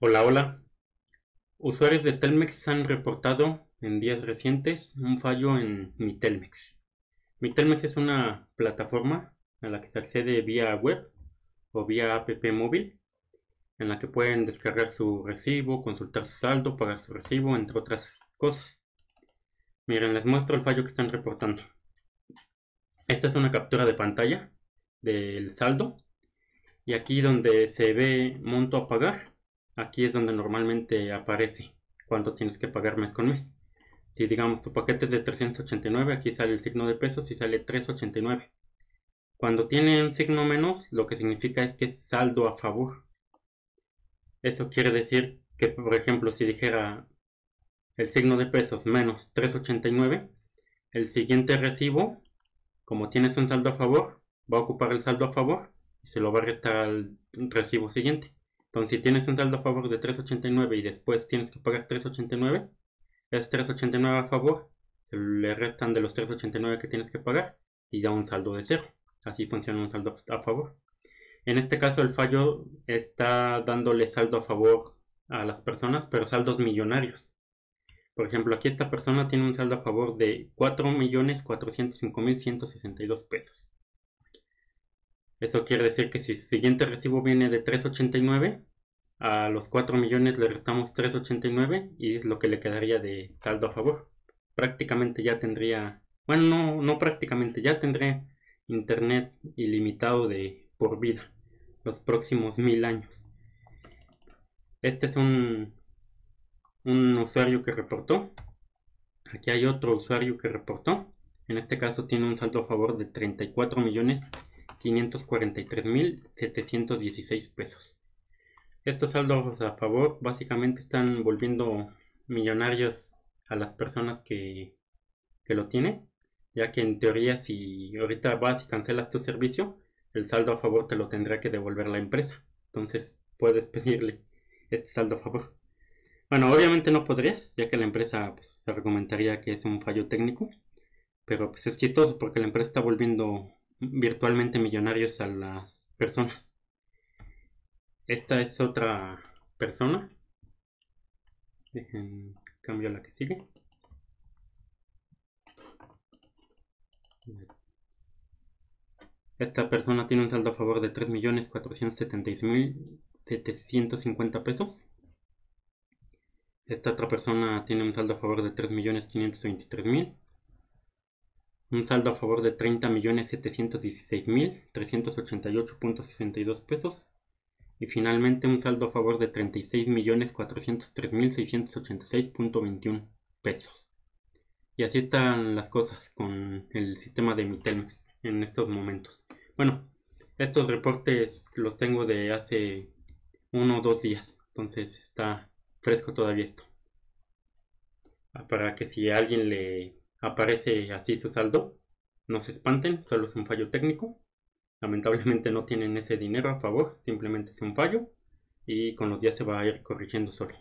Hola, hola. Usuarios de Telmex han reportado en días recientes un fallo en Mi Telmex. Mi Telmex es una plataforma a la que se accede vía web o vía app móvil, en la que pueden descargar su recibo, consultar su saldo, pagar su recibo, entre otras cosas. Miren, les muestro el fallo que están reportando. Esta es una captura de pantalla del saldo. Y aquí donde se ve monto a pagar, aquí es donde normalmente aparece cuánto tienes que pagar mes con mes. Si digamos tu paquete es de 389, aquí sale el signo de pesos y sale 389. Cuando tiene un signo menos, lo que significa es que es saldo a favor. Eso quiere decir que, por ejemplo, si dijera el signo de pesos menos 389, el siguiente recibo como tienes un saldo a favor, va a ocupar el saldo a favor y se lo va a restar al recibo siguiente. Entonces, si tienes un saldo a favor de 3.89 y después tienes que pagar 3.89, es 3.89 a favor, le restan de los 3.89 que tienes que pagar y da un saldo de cero. Así funciona un saldo a favor. En este caso el fallo está dándole saldo a favor a las personas, pero saldos millonarios. Por ejemplo, aquí esta persona tiene un saldo a favor de 4.405.162 pesos. Eso quiere decir que si su siguiente recibo viene de 3.89, a los 4 millones le restamos 3.89 y es lo que le quedaría de saldo a favor. Prácticamente ya tendría, bueno, no, no prácticamente, ya tendré internet ilimitado de por vida los próximos mil años. Este es un un usuario que reportó. Aquí hay otro usuario que reportó. En este caso tiene un saldo a favor de $34,543,716 pesos. Estos saldos a favor básicamente están volviendo millonarios a las personas que, que lo tienen, ya que en teoría si ahorita vas y cancelas tu servicio, el saldo a favor te lo tendrá que devolver la empresa. Entonces puedes pedirle este saldo a favor. Bueno, obviamente no podrías, ya que la empresa pues, se argumentaría que es un fallo técnico, pero pues es chistoso porque la empresa está volviendo virtualmente millonarios a las personas. Esta es otra persona. Dejen, cambio la que sigue. Esta persona tiene un saldo a favor de 3.476.750 pesos. Esta otra persona tiene un saldo a favor de 3.523.000. Un saldo a favor de 30.716.388.62 pesos. Y finalmente un saldo a favor de 36.403.686.21 pesos. Y así están las cosas con el sistema de Mitelmex en estos momentos. Bueno, estos reportes los tengo de hace uno o dos días. Entonces está fresco todavía esto. Ah, para que si a alguien le aparece así su saldo, no se espanten, solo es un fallo técnico. Lamentablemente no tienen ese dinero a favor, simplemente es un fallo y con los días se va a ir corrigiendo solo.